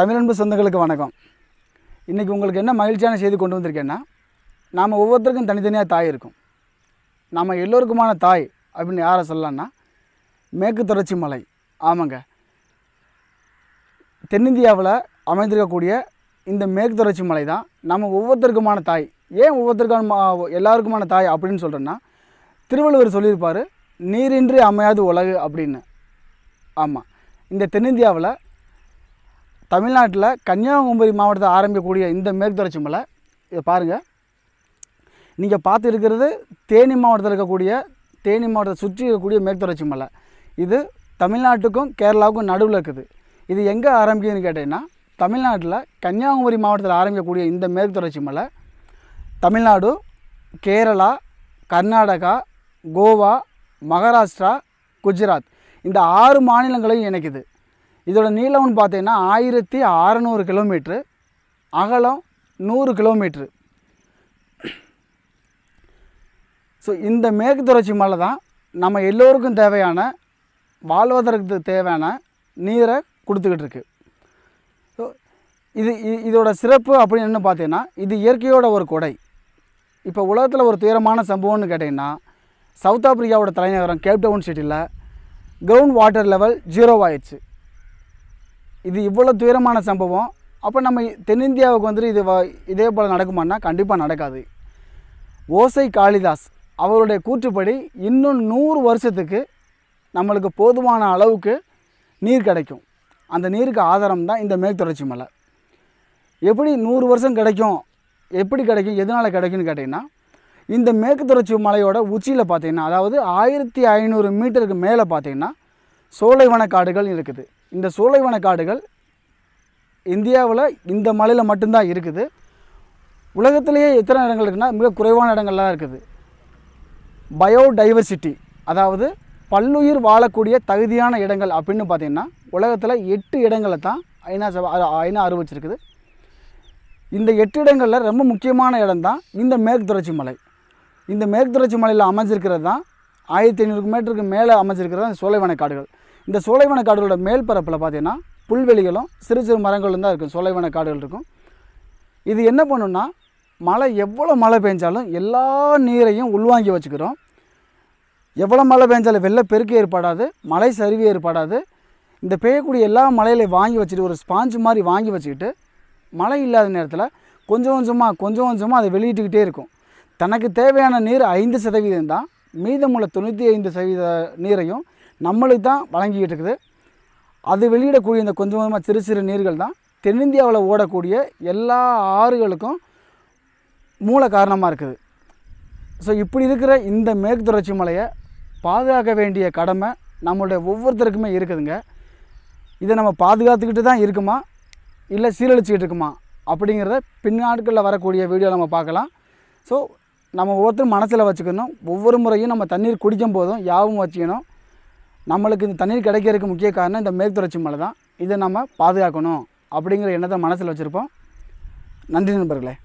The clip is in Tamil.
தமிழன்பு சொந்தங்களுக்கு வணக்கம் இன்றைக்கி உங்களுக்கு என்ன மகிழ்ச்சியான செய்தி கொண்டு வந்திருக்கேன்னா நாம் ஒவ்வொருத்தருக்கும் தனித்தனியாக தாய் இருக்கும் நாம் எல்லோருக்குமான தாய் அப்படின்னு யாரை சொல்லலான்னா மேற்கு தொடர்ச்சி மலை ஆமாங்க தென்னிந்தியாவில் அமைந்திருக்கக்கூடிய இந்த மேற்கு தொடர்ச்சி மலை தான் நம்ம ஒவ்வொருத்தருக்குமான தாய் ஏன் ஒவ்வொருத்தருக்கான எல்லாருக்குமான தாய் அப்படின்னு சொல்கிறேன்னா திருவள்ளுவர் சொல்லியிருப்பார் நீரின்றி அமையாது உலகு அப்படின்னு ஆமாம் இந்த தென்னிந்தியாவில் தமிழ்நாட்டில் கன்னியாகுமரி மாவட்டத்தில் ஆரம்பிக்கக்கூடிய இந்த மேற்கு தொடர்ச்சி மலை இதை பாருங்கள் நீங்கள் பார்த்து இருக்கிறது தேனி மாவட்டத்தில் இருக்கக்கூடிய தேனி மாவட்டத்தை சுற்றி இருக்கக்கூடிய மேற்கு தொடர்ச்சி மலை இது தமிழ்நாட்டுக்கும் கேரளாவுக்கும் நடுவில் இருக்குது இது எங்கே ஆரம்பிக்குதுன்னு கேட்டிங்கன்னா தமிழ்நாட்டில் கன்னியாகுமரி மாவட்டத்தில் ஆரம்பிக்கக்கூடிய இந்த மேற்கு தொடர்ச்சி மலை தமிழ்நாடு கேரளா கர்நாடகா கோவா மகாராஷ்டிரா குஜராத் இந்த ஆறு மாநிலங்களையும் இணைக்குது இதோட நீளம்னு பார்த்தீங்கன்னா ஆயிரத்தி அறநூறு கிலோமீட்ரு அகலம் நூறு கிலோமீட்ரு ஸோ இந்த மேற்கு தொடர்ச்சி மலை தான் நம்ம எல்லோருக்கும் தேவையான வாழ்வதற்கு தேவையான நீரை கொடுத்துக்கிட்டு இருக்கு ஸோ இது இதோட சிறப்பு அப்படின்னு பார்த்தீங்கன்னா இது இயற்கையோட ஒரு கொடை இப்போ உலகத்தில் ஒரு துயரமான சம்பவம்னு கேட்டிங்கன்னா சவுத் ஆப்பிரிக்காவோட தலைநகரம் கேப்டவுன் சிட்டியில் கிரவுண்ட் வாட்டர் லெவல் ஜீரோ ஆயிடுச்சு இது இவ்வளோ துயரமான சம்பவம் அப்போ நம்ம தென்னிந்தியாவுக்கு வந்துட்டு இது இதே போல் நடக்குமான்னா கண்டிப்பாக நடக்காது ஓசை காளிதாஸ் அவருடைய கூற்றுப்படி இன்னும் நூறு வருஷத்துக்கு நம்மளுக்கு போதுமான அளவுக்கு நீர் கிடைக்கும் அந்த நீருக்கு ஆதாரம் தான் இந்த தொடர்ச்சி மலை எப்படி நூறு வருஷம் கிடைக்கும் எப்படி கிடைக்கும் எதனால் கிடைக்கும்னு கேட்டிங்கன்னா இந்த மேற்கு தொடர்ச்சி மலையோட உச்சியில் பார்த்திங்கன்னா அதாவது ஆயிரத்தி ஐநூறு மீட்டருக்கு மேலே பார்த்திங்கன்னா சோலைவன காடுகள் இருக்குது இந்த சூளைவன காடுகள் இந்தியாவில் இந்த மலையில் மட்டும்தான் இருக்குது உலகத்திலேயே எத்தனை இடங்கள் இருக்குன்னா மிக குறைவான இடங்கள்லாம் இருக்குது பயோடைவர்சிட்டி அதாவது பல்லுயிர் வாழக்கூடிய தகுதியான இடங்கள் அப்படின்னு பார்த்திங்கன்னா உலகத்தில் எட்டு இடங்களை தான் ஐநா சபா ஐநா அறிவிச்சிருக்குது இந்த எட்டு இடங்களில் ரொம்ப முக்கியமான இடம் தான் இந்த மேற்கு தொடர்ச்சி மலை இந்த மேற்கு தொடர்ச்சி மலையில் அமைஞ்சிருக்கிறது தான் ஆயிரத்தி ஐநூறு மீட்டருக்கு மேலே அமைஞ்சிருக்கிறது தான் சோலைவன காடுகள் இந்த சோலைவன காடுகளோட மேல் பரப்பில் பார்த்தீங்கன்னா புல்வெளிகளும் சிறு சிறு மரங்களும் தான் இருக்கும் சோலைவன காடுகள் இருக்கும் இது என்ன பண்ணுன்னா மழை எவ்வளோ மழை பெஞ்சாலும் எல்லா நீரையும் உள்வாங்கி வச்சுக்கிறோம் எவ்வளோ மழை பெஞ்சாலும் வெள்ள பெருக்கு ஏற்படாது மழை சரிவு ஏற்படாது இந்த பெய்யக்கூடிய எல்லா மழையில வாங்கி வச்சுட்டு ஒரு ஸ்பாஞ்சு மாதிரி வாங்கி வச்சுக்கிட்டு மழை இல்லாத நேரத்தில் கொஞ்சம் கொஞ்சமாக கொஞ்சம் கொஞ்சமாக அதை வெளியிட்டுக்கிட்டே இருக்கும் தனக்கு தேவையான நீர் ஐந்து சதவீதம் தான் மீதமுள்ள தொண்ணூற்றி ஐந்து சதவீத நீரையும் நம்மளுக்கு தான் வழங்கிக்கிட்டு இருக்குது அது வெளியிடக்கூடிய இந்த கொஞ்சம் கொஞ்சமாக சிறு சிறு நீர்கள் தான் தென்னிந்தியாவில் ஓடக்கூடிய எல்லா ஆறுகளுக்கும் மூல காரணமாக இருக்குது ஸோ இப்படி இருக்கிற இந்த மேற்கு தொடர்ச்சி மலையை பாதுகாக்க வேண்டிய கடமை நம்மளுடைய ஒவ்வொருத்தருக்குமே இருக்குதுங்க இதை நம்ம பாதுகாத்துக்கிட்டு தான் இருக்குமா இல்லை சீரழிச்சிக்கிட்டு இருக்குமா அப்படிங்கிறத பின்னாட்களில் வரக்கூடிய வீடியோ நம்ம பார்க்கலாம் ஸோ நம்ம ஒவ்வொருத்தரும் மனசில் வச்சுக்கணும் ஒவ்வொரு முறையும் நம்ம தண்ணீர் குடிக்கும் போதும் யாவும் வச்சுக்கணும் நம்மளுக்கு இந்த தண்ணீர் கிடைக்கிறதுக்கு முக்கிய காரணம் இந்த மேற்கு தொடர்ச்சி மலை தான் இதை நம்ம பாதுகாக்கணும் அப்படிங்கிற எண்ணத்தை மனசில் வச்சுருப்போம் நன்றி நண்பர்களே